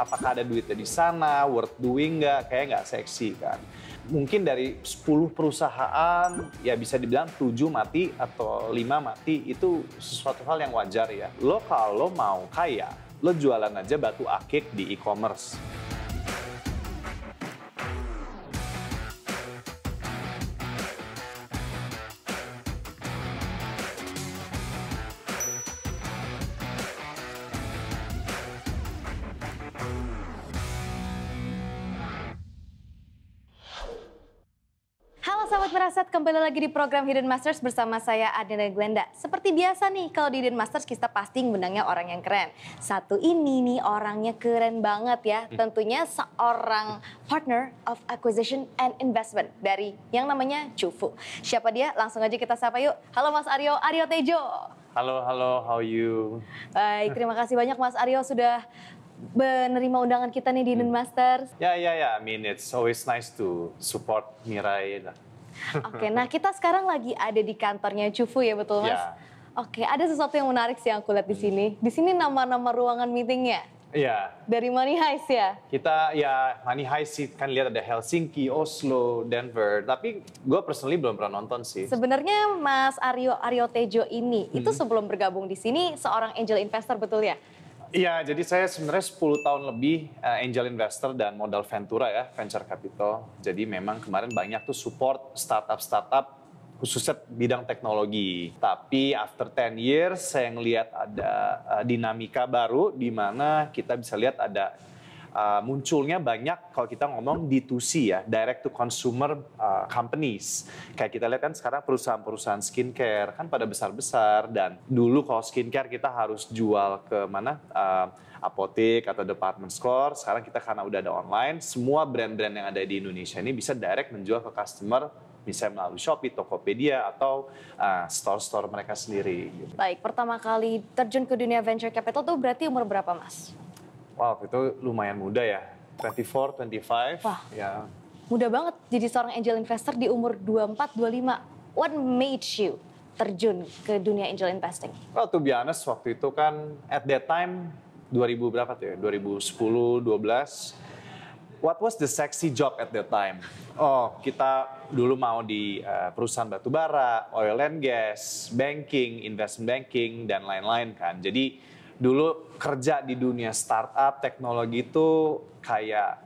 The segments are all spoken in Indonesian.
apakah ada duitnya di sana, worth doing nggak, kayak nggak seksi kan. Mungkin dari 10 perusahaan, ya bisa dibilang 7 mati atau 5 mati, itu sesuatu hal yang wajar ya. Lo kalau mau kaya, lo jualan aja batu akik di e-commerce. kembali lagi di program Hidden Masters bersama saya Adina Glenda. Seperti biasa nih, kalau di Hidden Masters kita pasti ngundangnya orang yang keren. Satu ini nih orangnya keren banget ya. Hmm. Tentunya seorang partner of acquisition and investment dari yang namanya Cufu. Siapa dia? Langsung aja kita sapa yuk. Halo Mas Aryo, Aryo Tejo. Halo, halo, how you? Baik, terima kasih banyak Mas Aryo sudah menerima undangan kita nih di Hidden hmm. Masters. Ya, yeah, ya, yeah, ya. Yeah. I mean, it's always nice to support Mirai Oke, nah kita sekarang lagi ada di kantornya Cufu ya betul Mas? Ya. Oke, ada sesuatu yang menarik sih yang aku lihat di hmm. sini. Di sini nama-nama ruangan meetingnya. Iya. Dari Money Heist ya? Kita ya Money Heist sih kan lihat ada Helsinki, Oslo, Denver. Tapi gue personally belum pernah nonton sih. Sebenarnya Mas Aryo Aryo Tejo ini hmm. itu sebelum bergabung di sini seorang angel investor betul ya? Iya, jadi saya sebenarnya 10 tahun lebih eh, angel investor dan modal ventura ya, venture capital. Jadi memang kemarin banyak tuh support startup-startup khususnya bidang teknologi. Tapi after 10 years saya ngelihat ada eh, dinamika baru di mana kita bisa lihat ada uh, munculnya banyak kalau kita ngomong D2C ya, direct to consumer uh, companies. Kayak kita lihat kan sekarang perusahaan-perusahaan skincare kan pada besar-besar dan dulu kalau skincare kita harus jual ke mana uh, apotek atau department store. Sekarang kita karena udah ada online, semua brand-brand yang ada di Indonesia ini bisa direct menjual ke customer bisa melalui Shopee, Tokopedia, atau store store-store mereka sendiri. Baik, pertama kali terjun ke dunia venture capital tuh berarti umur berapa, Mas? wow itu lumayan muda ya 24 25 Wah. ya muda banget jadi seorang angel investor di umur 24 25 what made you terjun ke dunia angel investing? Well, to be honest, waktu itu kan at that time 2000 berapa tuh ya? 2010, 12. What was the sexy job at that time? Oh, kita dulu mau di uh, perusahaan batubara, oil and gas, banking, investment banking, dan lain-lain kan. Jadi dulu kerja di dunia startup teknologi itu kayak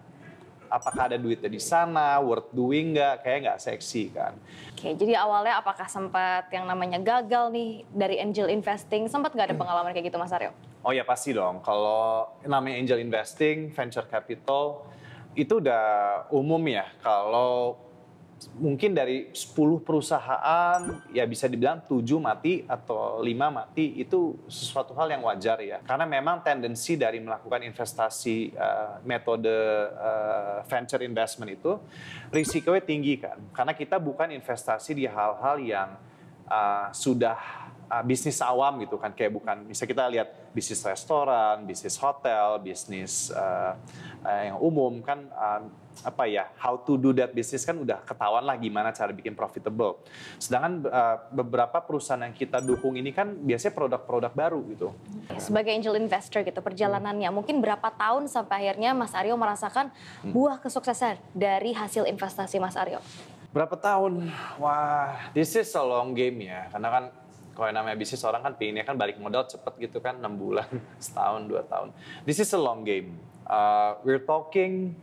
apakah ada duitnya di sana, worth doing nggak, kayak nggak seksi kan. Oke, jadi awalnya apakah sempat yang namanya gagal nih dari angel investing, sempat nggak ada hmm. pengalaman kayak gitu Mas Aryo? Oh ya pasti dong, kalau namanya angel investing, venture capital, itu udah umum ya kalau mungkin dari 10 perusahaan ya bisa dibilang 7 mati atau 5 mati itu sesuatu hal yang wajar ya. Karena memang tendensi dari melakukan investasi uh, metode uh, venture investment itu risikonya tinggi kan. Karena kita bukan investasi di hal-hal yang uh, sudah Ah, bisnis awam gitu kan kayak bukan bisa kita lihat bisnis restoran, bisnis hotel, bisnis uh, uh, yang umum kan uh, apa ya how to do that bisnis kan udah ketahuan lah gimana cara bikin profitable. Sedangkan uh, beberapa perusahaan yang kita dukung ini kan biasanya produk-produk baru gitu. Sebagai angel investor gitu perjalanannya hmm. mungkin berapa tahun sampai akhirnya Mas Aryo merasakan hmm. buah kesuksesan dari hasil investasi Mas Aryo? Berapa tahun? Wah, this is a long game ya. Karena kan kalau yang namanya bisnis orang kan pinginnya kan balik modal cepet gitu kan 6 bulan, setahun, dua tahun. This is a long game. Uh, we're talking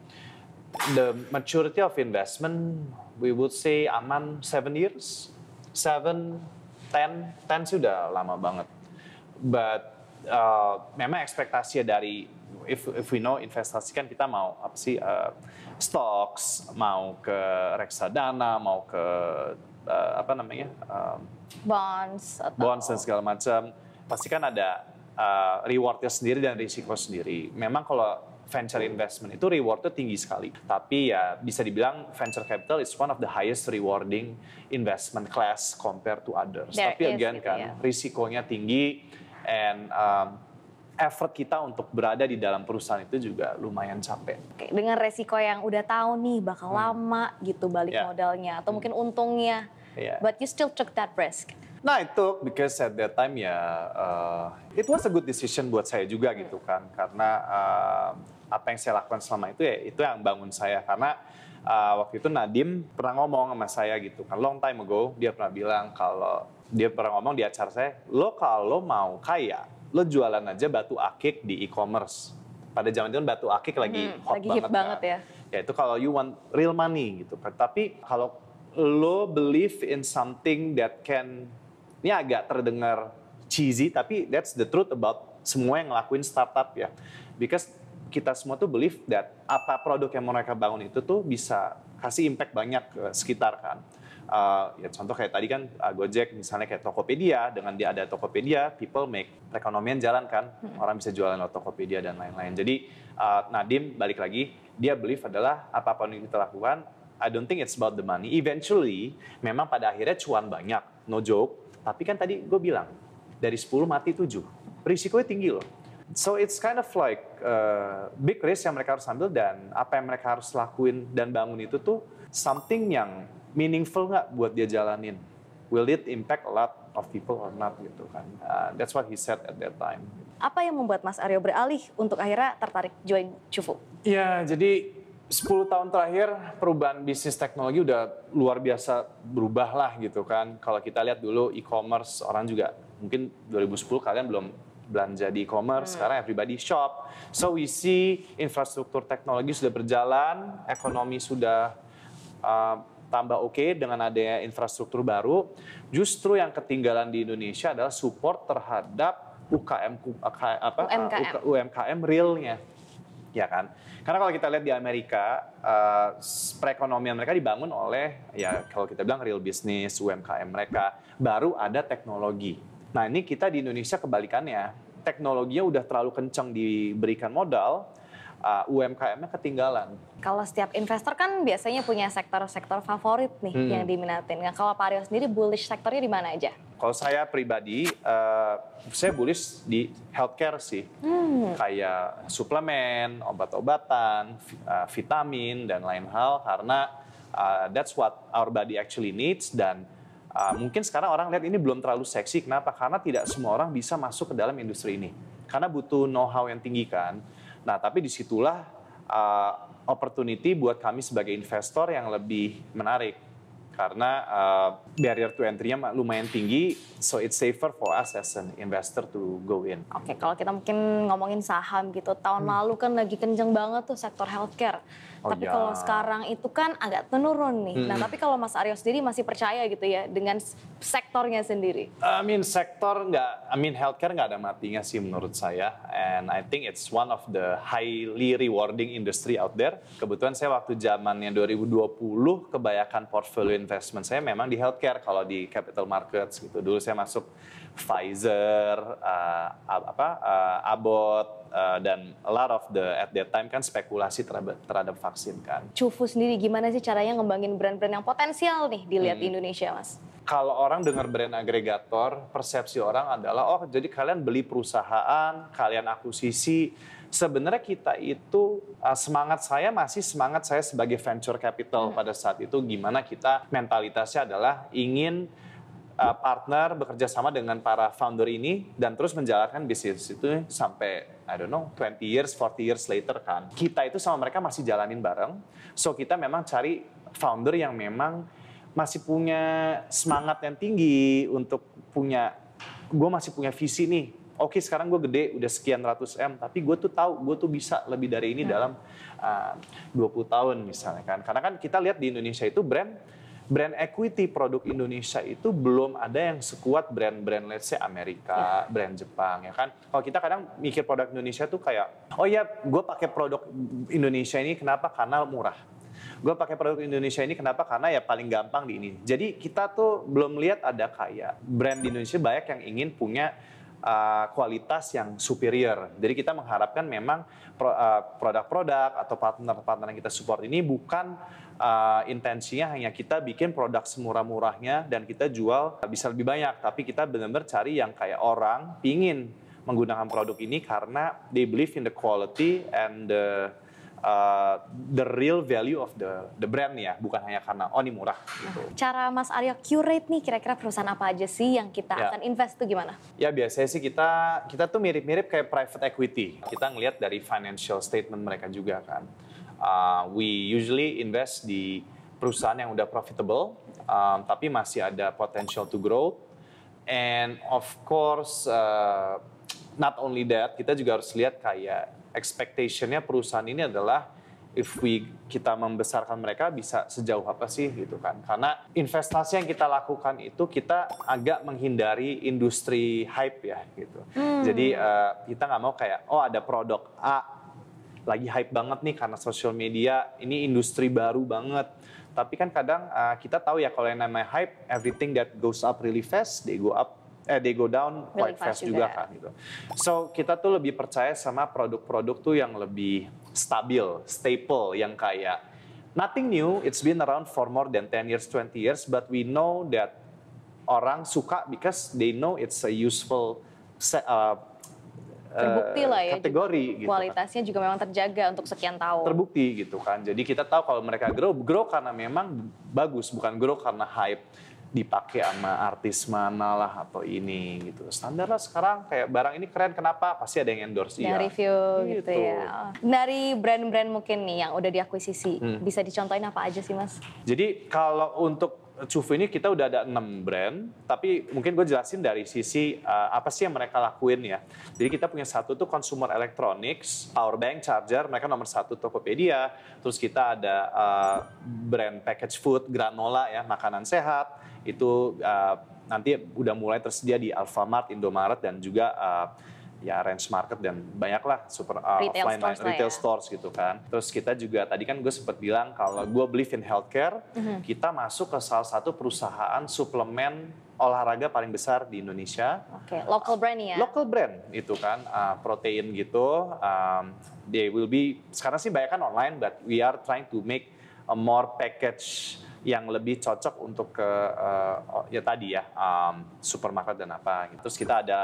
the maturity of investment, we would say aman 7 years. 7, 10, 10 sudah lama banget. But uh, memang ekspektasi dari if if we know investasi kan kita mau apa sih uh, stocks, mau ke reksadana, mau ke uh, apa namanya? Uh, bonds atau... bonds dan segala macam pasti kan ada uh, rewardnya sendiri dan risiko sendiri memang kalau venture investment itu rewardnya tinggi sekali tapi ya bisa dibilang venture capital is one of the highest rewarding investment class compared to others There tapi is, again gitu kan yeah. risikonya tinggi and um, effort kita untuk berada di dalam perusahaan itu juga lumayan capek. dengan resiko yang udah tahu nih bakal hmm. lama gitu balik yeah. modalnya atau hmm. mungkin untungnya Yeah. But you still took that risk. Nah, itu because at that time ya uh, it was a good decision buat saya juga mm. gitu kan karena uh, apa yang saya lakukan selama itu ya itu yang bangun saya karena uh, waktu itu Nadim pernah ngomong sama saya gitu kan long time ago dia pernah bilang kalau dia pernah ngomong di acara saya lo kalau mau kaya lo jualan aja batu akik di e-commerce pada zaman itu batu akik lagi hmm, hot lagi banget, hip kan. banget ya. Ya itu kalau you want real money gitu. Kan. Tapi kalau lo believe in something that can ini agak terdengar cheesy tapi that's the truth about semua yang ngelakuin startup ya because kita semua tuh believe that apa produk yang mereka bangun itu tuh bisa kasih impact banyak ke sekitar kan uh, ya contoh kayak tadi kan uh, Gojek misalnya kayak Tokopedia dengan dia ada Tokopedia people make perekonomian jalan kan hmm. orang bisa jualan lewat Tokopedia dan lain-lain jadi uh, Nadim balik lagi dia believe adalah apa apa yang kita lakukan I don't think it's about the money. Eventually, memang pada akhirnya cuan banyak, no joke. Tapi kan tadi gue bilang, dari 10 mati 7. Risikonya tinggi loh. So it's kind of like uh, big risk yang mereka harus ambil dan apa yang mereka harus lakuin dan bangun itu tuh something yang meaningful nggak buat dia jalanin. Will it impact a lot of people or not gitu kan. Uh, that's what he said at that time. Apa yang membuat Mas Aryo beralih untuk akhirnya tertarik join Cufu? Ya, jadi 10 tahun terakhir perubahan bisnis teknologi udah luar biasa berubah lah gitu kan. Kalau kita lihat dulu e-commerce orang juga mungkin 2010 kalian belum belanja di e-commerce, hmm. sekarang everybody shop. So we see infrastruktur teknologi sudah berjalan, ekonomi sudah uh, tambah oke okay dengan adanya infrastruktur baru. Justru yang ketinggalan di Indonesia adalah support terhadap UKM uh, apa UMKM, UMKM realnya ya kan? Karena kalau kita lihat di Amerika, uh, perekonomian mereka dibangun oleh ya kalau kita bilang real business, UMKM mereka, baru ada teknologi. Nah ini kita di Indonesia kebalikannya, teknologinya udah terlalu kencang diberikan modal, uh, eh, UMKM-nya ketinggalan. Kalau setiap investor kan biasanya punya sektor-sektor favorit nih hmm. yang diminatin. Nah, kalau Pak Aryo sendiri bullish sektornya di mana aja? Kalau saya pribadi, uh, saya bullish di healthcare sih, hmm. kayak suplemen, obat-obatan, eh, vitamin dan lain hal karena uh, that's what our body actually needs dan uh, mungkin sekarang orang lihat ini belum terlalu seksi kenapa? Karena tidak semua orang bisa masuk ke dalam industri ini karena butuh know-how yang tinggi kan. Nah tapi disitulah uh, opportunity buat kami sebagai investor yang lebih menarik karena uh, barrier to entry-nya lumayan tinggi, so it's safer for us as an investor to go in. Oke, okay, kalau kita mungkin ngomongin saham gitu, tahun hmm. lalu kan lagi kenceng banget tuh sektor healthcare. Oh, tapi ya. kalau sekarang itu kan agak menurun nih. Hmm. Nah, tapi kalau Mas Aryo sendiri masih percaya gitu ya dengan sektornya sendiri? I mean sektor nggak, I mean healthcare nggak ada matinya sih menurut saya. And I think it's one of the highly rewarding industry out there. Kebetulan saya waktu zamannya 2020 kebanyakan portfolio investment saya memang di healthcare kalau di capital markets gitu. Dulu saya masuk Pfizer, uh, apa, uh, Abbott, Eh, dan a lot of the at that time kan spekulasi terhadap, vaksin kan. Cufu sendiri gimana sih caranya ngembangin brand-brand yang potensial nih dilihat hmm. di Indonesia mas? Kalau orang dengar brand agregator, persepsi orang adalah oh jadi kalian beli perusahaan, kalian akuisisi. Sebenarnya kita itu eh, semangat saya masih semangat saya sebagai venture capital hmm. pada saat itu gimana kita mentalitasnya adalah ingin uh, partner bekerja sama dengan para founder ini dan terus menjalankan bisnis itu sampai I don't know 20 years 40 years later kan kita itu sama mereka masih jalanin bareng so kita memang cari founder yang memang masih punya semangat yang tinggi untuk punya gue masih punya visi nih oke okay, sekarang gue gede udah sekian ratus m tapi gue tuh tahu gue tuh bisa lebih dari ini hmm. dalam eh, uh, 20 tahun misalnya kan karena kan kita lihat di Indonesia itu brand brand equity produk Indonesia itu belum ada yang sekuat brand-brand let's say Amerika, yeah. brand Jepang ya kan. Kalau kita kadang mikir produk Indonesia tuh kayak oh ya gue pakai produk Indonesia ini kenapa? Karena murah gue pakai produk Indonesia ini kenapa karena ya paling gampang di ini jadi kita tuh belum lihat ada kayak brand di Indonesia banyak yang ingin punya uh, kualitas yang superior jadi kita mengharapkan memang ah, produk-produk atau partner-partner yang kita support ini bukan uh, intensinya hanya kita bikin produk semurah-murahnya dan kita jual bisa lebih banyak. Tapi kita benar-benar cari yang kayak orang pingin menggunakan produk ini karena they believe in the quality and the uh, the real value of the the brand ya, bukan hanya karena oh ini murah gitu. Cara Mas Arya curate nih kira-kira perusahaan apa aja sih yang kita ya. akan invest tuh gimana? Ya biasanya sih kita kita tuh mirip-mirip kayak private equity. Kita ngelihat dari financial statement mereka juga kan uh, we usually invest di perusahaan yang udah profitable, um, tapi masih ada potential to grow. And of course, uh, not only that, kita juga harus lihat kayak expectationnya perusahaan ini adalah if we kita membesarkan mereka bisa sejauh apa sih gitu kan karena investasi yang kita lakukan itu kita agak menghindari industri hype ya gitu hmm. jadi uh, kita nggak mau kayak oh ada produk A lagi hype banget nih karena social media ini industri baru banget tapi kan kadang uh, kita tahu ya kalau yang namanya hype everything that goes up really fast they go up eh they go down really quite fast, fast juga. kan gitu. So kita tuh lebih percaya sama produk-produk tuh yang lebih stabil, staple yang kayak nothing new, it's been around for more than 10 years, 20 years but we know that orang suka because they know it's a useful set, uh, eh, terbukti eh, lah ya kategori gitu kan. kualitasnya kan. juga memang terjaga untuk sekian tahun terbukti gitu kan jadi kita tahu kalau mereka grow grow karena memang bagus bukan grow karena hype dipakai sama artis mana lah atau ini gitu. Standar lah sekarang kayak barang ini keren kenapa pasti ada yang endorse ya. review gitu, gitu ya. Dari brand-brand mungkin nih yang udah diakuisisi hmm. bisa dicontohin apa aja sih Mas? Jadi kalau untuk Cufu ini kita udah ada enam brand, tapi mungkin gue jelasin dari sisi uh, apa sih yang mereka lakuin ya. Jadi kita punya satu tuh consumer electronics, power bank, charger, mereka nomor satu Tokopedia. Terus kita ada uh, brand package food, granola ya, makanan sehat. Itu uh, nanti udah mulai tersedia di Alfamart, Indomaret, dan juga uh, ya range market dan banyaklah super uh, retail offline stores retail ya. stores gitu kan. Terus kita juga tadi kan gue sempat bilang kalau gue believe in healthcare, mm-hmm. kita masuk ke salah satu perusahaan suplemen olahraga paling besar di Indonesia. Oke, okay. local brand ya. Local brand itu kan uh, protein gitu. Um, they will be sekarang sih banyak kan online, but we are trying to make a more package yang lebih cocok untuk ke uh, ya tadi ya um, supermarket dan apa. Terus kita ada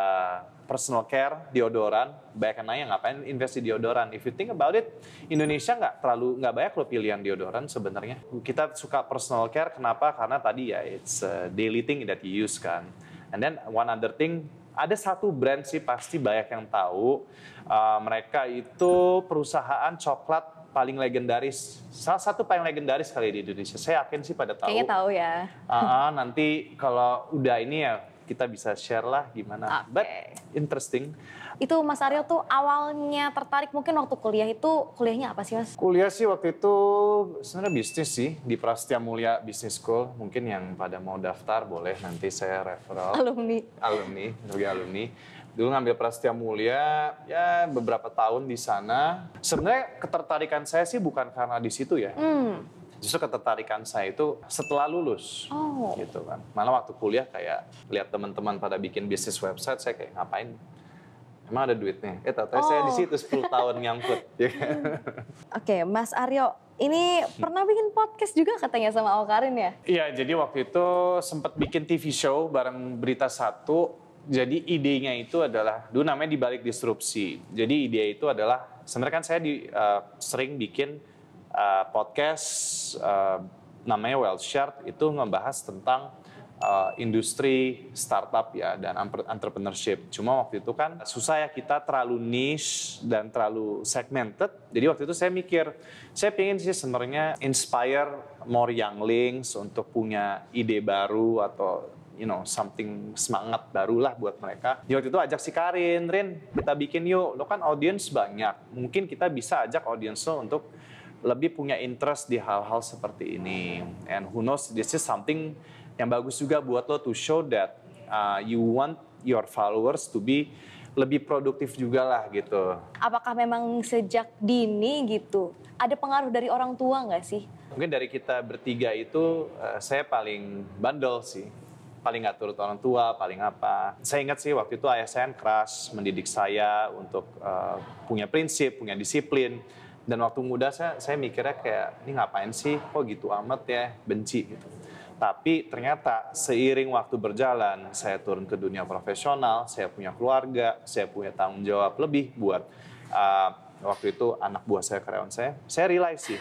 personal care, deodoran, banyak yang nanya ngapain invest di deodoran. If you think about it, Indonesia nggak terlalu nggak banyak lo pilihan deodoran sebenarnya. Kita suka personal care kenapa? Karena tadi ya it's a daily thing that you use kan. And then one other thing, ada satu brand sih pasti banyak yang tahu. Uh, mereka itu perusahaan coklat paling legendaris, salah satu paling legendaris kali di Indonesia. Saya yakin sih pada tahu. Kayaknya tahu ya. Uh, uh, nanti kalau udah ini ya kita bisa share lah gimana. Okay. But interesting. Itu Mas Aryo tuh awalnya tertarik mungkin waktu kuliah itu kuliahnya apa sih Mas? Kuliah sih waktu itu sebenarnya bisnis sih di Prastia Mulia Business School. Mungkin yang pada mau daftar boleh nanti saya referral. Alumni. Alumni, sebagai alumni. Dulu ngambil Prastia Mulia, ya beberapa tahun di sana. Sebenarnya ketertarikan saya sih bukan karena di situ ya. Hmm justru ketertarikan saya itu setelah lulus oh. gitu kan malah waktu kuliah kayak lihat teman-teman pada bikin bisnis website saya kayak ngapain emang ada duitnya eh tahu oh. saya di oh. situ 10 tahun nyangkut iya. oke okay, Mas Aryo ini pernah bikin podcast juga katanya sama Okarin ya? Iya, jadi waktu itu sempat bikin TV show bareng Berita Satu. Jadi idenya itu adalah, dulu namanya balik disrupsi. Jadi ide itu adalah, sebenarnya kan saya di, uh, sering bikin uh, podcast uh, namanya Wealth Shared itu membahas tentang uh, industri startup ya dan entrepreneurship. Cuma waktu itu kan susah ya kita terlalu niche dan terlalu segmented. Jadi waktu itu saya mikir, saya pengen sih sebenarnya inspire more younglings untuk punya ide baru atau you know something semangat barulah buat mereka. Jadi waktu itu ajak si Karin, Rin kita bikin yuk, lo kan audience banyak, mungkin kita bisa ajak audience lo untuk lebih punya interest di hal-hal seperti ini. And who knows, this is something yang bagus juga buat lo to show that uh, you want your followers to be lebih produktif juga lah gitu. Apakah memang sejak dini gitu? Ada pengaruh dari orang tua nggak sih? Mungkin dari kita bertiga itu uh, saya paling bandel sih. Paling nggak turut orang tua, paling apa. Saya ingat sih waktu itu ayah saya keras mendidik saya untuk uh, punya prinsip, punya disiplin dan waktu muda saya saya mikirnya kayak ini ngapain sih kok gitu amat ya benci gitu tapi ternyata seiring waktu berjalan saya turun ke dunia profesional saya punya keluarga saya punya tanggung jawab lebih buat uh, waktu itu anak buah saya karyawan saya saya realize sih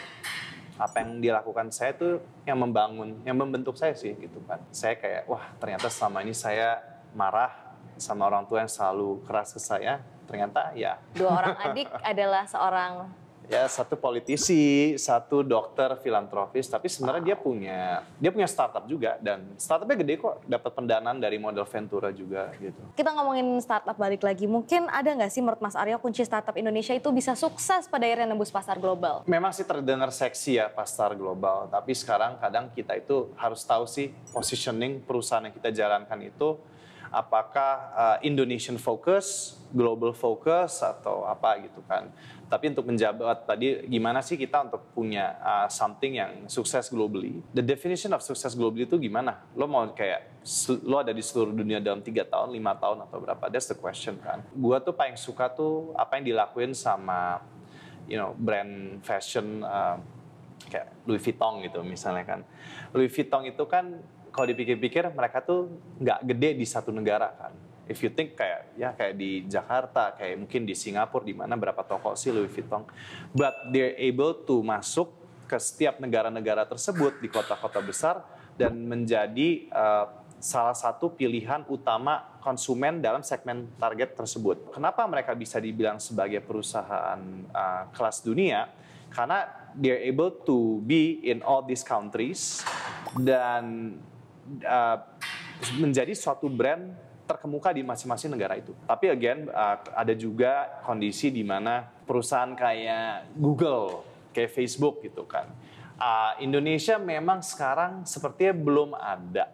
apa yang dilakukan saya itu yang membangun yang membentuk saya sih gitu kan saya kayak wah ternyata selama ini saya marah sama orang tua yang selalu keras ke saya ternyata ya dua orang adik adalah seorang ya satu politisi, satu dokter filantropis, tapi sebenarnya dia punya dia punya startup juga dan startupnya gede kok, dapat pendanaan dari model Ventura juga gitu. Kita ngomongin startup balik lagi, mungkin ada nggak sih menurut Mas Aryo kunci startup Indonesia itu bisa sukses pada akhirnya nembus pasar global? Memang sih terdengar seksi ya pasar global, tapi sekarang kadang kita itu harus tahu sih positioning perusahaan yang kita jalankan itu apakah uh, Indonesian focus, global focus atau apa gitu kan. Tapi untuk menjabat tadi, gimana sih kita untuk punya uh, something yang sukses globally? The definition of sukses globally itu gimana? Lo mau kayak lo ada di seluruh dunia dalam tiga tahun, lima tahun atau berapa? That's the question kan. Gua tuh paling suka tuh apa yang dilakuin sama you know brand fashion uh, kayak Louis Vuitton gitu misalnya kan. Louis Vuitton itu kan kalau dipikir-pikir mereka tuh nggak gede di satu negara kan if you think kayak ya kayak di Jakarta, kayak mungkin di Singapura di mana berapa toko sih Louis Vuitton. But they're able to masuk ke setiap negara-negara tersebut di kota-kota besar dan menjadi uh, salah satu pilihan utama konsumen dalam segmen target tersebut. Kenapa mereka bisa dibilang sebagai perusahaan uh, kelas dunia? Karena they're able to be in all these countries dan uh, menjadi suatu brand terkemuka di masing-masing negara itu. Tapi again uh, ada juga kondisi di mana perusahaan kayak Google, kayak Facebook gitu kan. Uh, Indonesia memang sekarang sepertinya belum ada.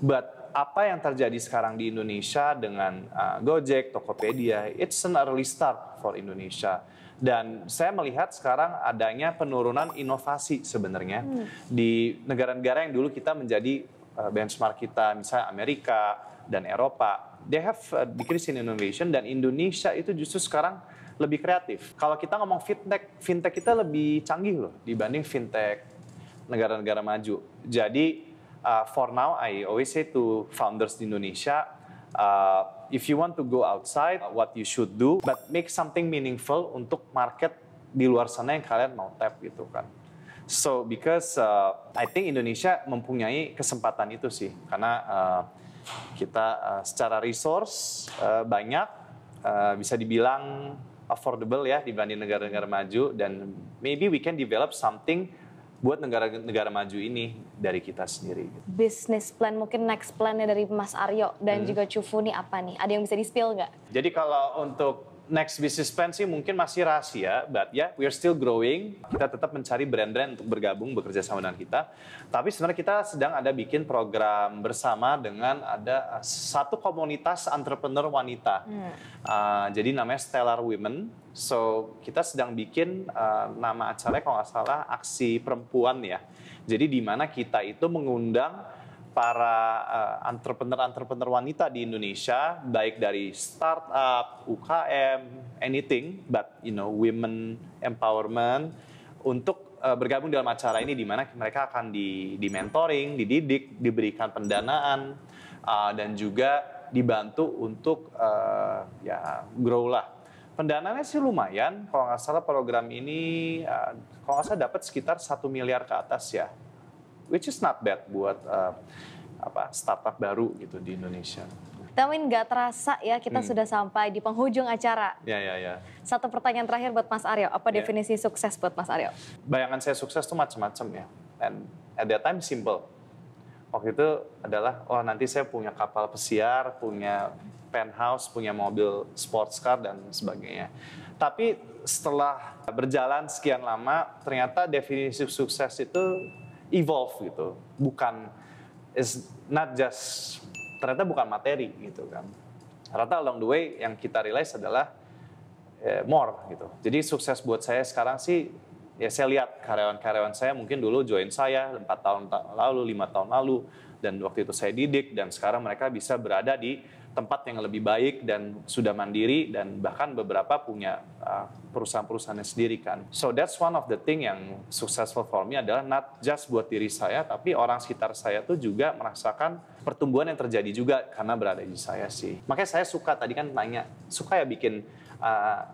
But apa yang terjadi sekarang di Indonesia dengan uh, Gojek, Tokopedia, it's an early start for Indonesia. Dan saya melihat sekarang adanya penurunan inovasi sebenarnya hmm. di negara-negara yang dulu kita menjadi benchmark kita, misalnya Amerika, dan Eropa. They have a uh, decrease in innovation dan Indonesia itu justru sekarang lebih kreatif. Kalau kita ngomong fintech, fintech kita lebih canggih loh dibanding fintech negara-negara maju. Jadi uh, for now I always say to founders di Indonesia, uh, if you want to go outside, what you should do, but make something meaningful untuk market di luar sana yang kalian mau tap gitu kan. So because uh, I think Indonesia mempunyai kesempatan itu sih, karena uh, kita uh, secara resource uh, banyak, uh, bisa dibilang affordable ya dibanding negara-negara maju dan maybe we can develop something buat negara-negara maju ini dari kita sendiri. Business plan mungkin next plannya dari Mas Aryo dan hmm. juga Cufu nih apa nih? Ada yang bisa di spill nggak? Jadi kalau untuk next business plan sih mungkin masih rahasia, but ya yeah, are still growing. Kita tetap mencari brand-brand untuk bergabung bekerja sama dengan kita. Tapi sebenarnya kita sedang ada bikin program bersama dengan ada uh, satu komunitas entrepreneur wanita. Hmm. Uh, jadi namanya Stellar Women. So kita sedang bikin uh, nama acaranya kalau nggak salah aksi perempuan ya. Jadi di mana kita itu mengundang para eh, entrepreneur-entrepreneur wanita di Indonesia, baik dari startup, UKM, anything, but you know, women empowerment, untuk uh, bergabung dalam acara ini di mana mereka akan di, di mentoring, dididik, diberikan pendanaan, uh, dan juga dibantu untuk uh, ya grow lah pendanaannya sih lumayan. Kalau nggak salah program ini, uh, kalau nggak salah dapat sekitar satu miliar ke atas ya which is not bad buat uh, apa startup baru gitu di Indonesia. Tamin nggak terasa ya kita hmm. sudah sampai di penghujung acara. Ya ya ya. Satu pertanyaan terakhir buat Mas Aryo, apa ya. definisi sukses buat Mas Aryo? Bayangan saya sukses tuh macam-macam ya. And at that time simple. Waktu itu adalah oh nanti saya punya kapal pesiar, punya penthouse, punya mobil sports car dan sebagainya. Tapi setelah berjalan sekian lama, ternyata definisi sukses itu evolve gitu bukan is not just ternyata bukan materi gitu kan ternyata along the way yang kita realize adalah eh, more gitu jadi sukses buat saya sekarang sih ya saya lihat karyawan-karyawan saya mungkin dulu join saya empat tahun lalu lima tahun lalu dan waktu itu saya didik dan sekarang mereka bisa berada di tempat yang lebih baik dan sudah mandiri dan bahkan beberapa punya uh, perusahaan-perusahaannya sendiri kan. So that's one of the thing yang successful for me adalah not just buat diri saya, tapi orang sekitar saya tuh juga merasakan pertumbuhan yang terjadi juga karena berada di saya sih. Makanya saya suka tadi kan tanya, suka ya bikin uh,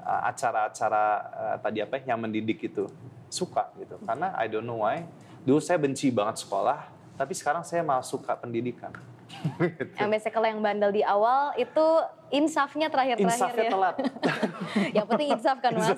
uh, acara-acara uh, uh, tadi apa ya, yang mendidik itu. Suka gitu. Karena I don't know why, dulu saya benci banget sekolah, tapi sekarang saya malah suka pendidikan. gitu. Yang biasanya kalau yang bandel di awal itu Insafnya terakhir-terakhir Insafnya ya. telat. yang penting insaf kan Mas.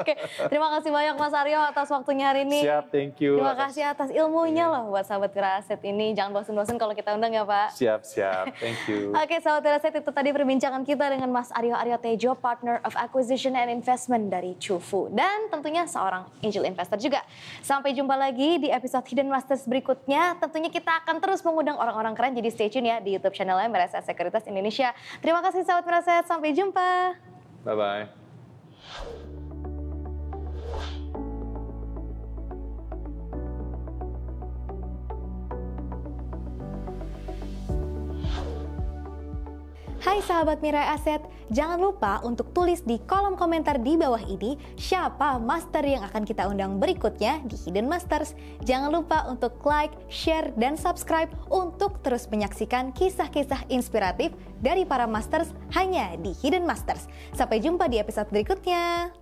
Oke, terima kasih banyak Mas Aryo atas waktunya hari ini. Siap, thank you. Terima kasih atas ilmunya iya. loh buat sahabat Tiraset ini. Jangan bosan-bosan kalau kita undang ya Pak. Siap, siap. Thank you. Oke, sahabat Tiraset itu tadi perbincangan kita dengan Mas Aryo Aryo Tejo, Partner of Acquisition and Investment dari Cufu. Dan tentunya seorang angel investor juga. Sampai jumpa lagi di episode Hidden Masters berikutnya. Tentunya kita akan terus mengundang orang-orang keren. Jadi stay tune ya di YouTube channelnya MRS Sekuritas Indonesia. Terima Terima kasih sahabat penasehat. Sampai jumpa. Bye-bye. Hai sahabat Mirai Aset, jangan lupa untuk tulis di kolom komentar di bawah ini siapa master yang akan kita undang berikutnya di Hidden Masters. Jangan lupa untuk like, share, dan subscribe untuk terus menyaksikan kisah-kisah inspiratif dari para masters hanya di Hidden Masters. Sampai jumpa di episode berikutnya.